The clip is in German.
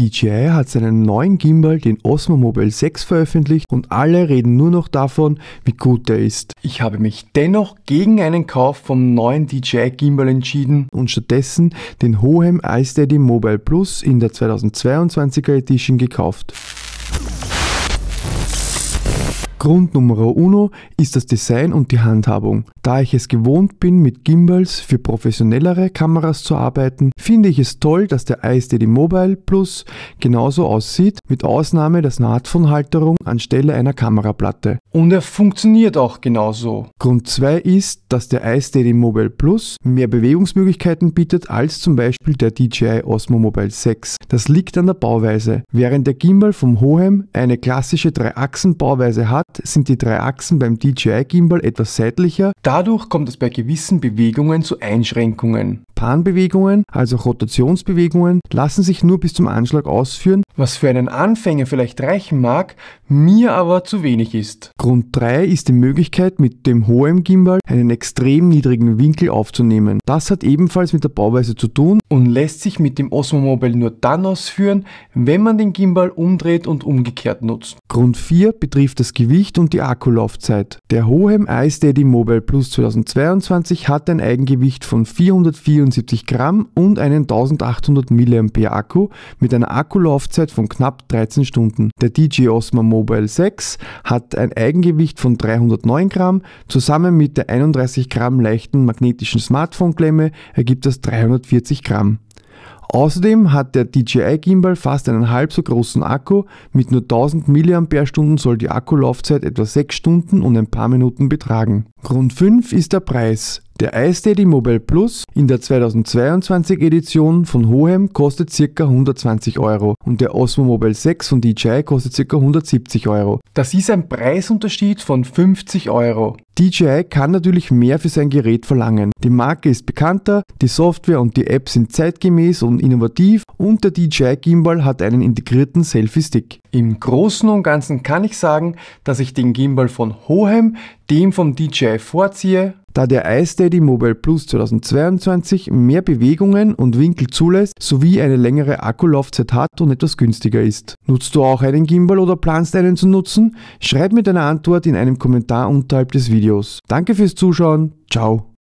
DJI hat seinen neuen Gimbal, den Osmo Mobile 6, veröffentlicht und alle reden nur noch davon, wie gut er ist. Ich habe mich dennoch gegen einen Kauf vom neuen DJI Gimbal entschieden und stattdessen den Hohem iSteady Mobile Plus in der 2022er Edition gekauft. Grund Nummer uno ist das Design und die Handhabung. Da ich es gewohnt bin, mit Gimbals für professionellere Kameras zu arbeiten, finde ich es toll, dass der iSteady Mobile Plus genauso aussieht, mit Ausnahme der Smartphone-Halterung anstelle einer Kameraplatte. Und er funktioniert auch genauso. Grund 2 ist, dass der iSteady Mobile Plus mehr Bewegungsmöglichkeiten bietet als zum Beispiel der DJI Osmo Mobile 6. Das liegt an der Bauweise. Während der Gimbal vom Hohem eine klassische drei achsen bauweise hat, sind die drei Achsen beim DJI-Gimbal etwas seitlicher. Dadurch kommt es bei gewissen Bewegungen zu Einschränkungen. Panbewegungen, also Rotationsbewegungen, lassen sich nur bis zum Anschlag ausführen, was für einen Anfänger vielleicht reichen mag, mir aber zu wenig ist. Grund 3 ist die Möglichkeit, mit dem hohen Gimbal einen extrem niedrigen Winkel aufzunehmen. Das hat ebenfalls mit der Bauweise zu tun und lässt sich mit dem Osmo Mobile nur dann ausführen, wenn man den Gimbal umdreht und umgekehrt nutzt. Grund 4 betrifft das Gewicht und die Akkulaufzeit. Der Hohem iSteady Mobile Plus 2022 hat ein Eigengewicht von 474 Gramm und einen 1800 mAh Akku mit einer Akkulaufzeit Laufzeit von knapp 13 Stunden. Der DJ Osmo Mobile 6 hat ein Eigengewicht von 309 Gramm. Zusammen mit der 31 Gramm leichten magnetischen Smartphone-Klemme ergibt das 340 Gramm. Außerdem hat der DJI Gimbal fast einen halb so großen Akku. Mit nur 1000 mAh soll die Akkulaufzeit etwa 6 Stunden und ein paar Minuten betragen. Grund 5 ist der Preis. Der iSteady Mobile Plus in der 2022 Edition von Hohem kostet ca. 120 Euro und der Osmo Mobile 6 von DJI kostet ca. 170 Euro. Das ist ein Preisunterschied von 50 Euro. DJI kann natürlich mehr für sein Gerät verlangen. Die Marke ist bekannter, die Software und die App sind zeitgemäß und innovativ und der DJI Gimbal hat einen integrierten Selfie-Stick. Im Großen und Ganzen kann ich sagen, dass ich den Gimbal von Hohem dem vom DJI vorziehe da der iSteady Mobile Plus 2022 mehr Bewegungen und Winkel zulässt sowie eine längere Akkulaufzeit hat und etwas günstiger ist. Nutzt du auch einen Gimbal oder planst einen zu nutzen? Schreib mir deine Antwort in einem Kommentar unterhalb des Videos. Danke fürs Zuschauen, ciao!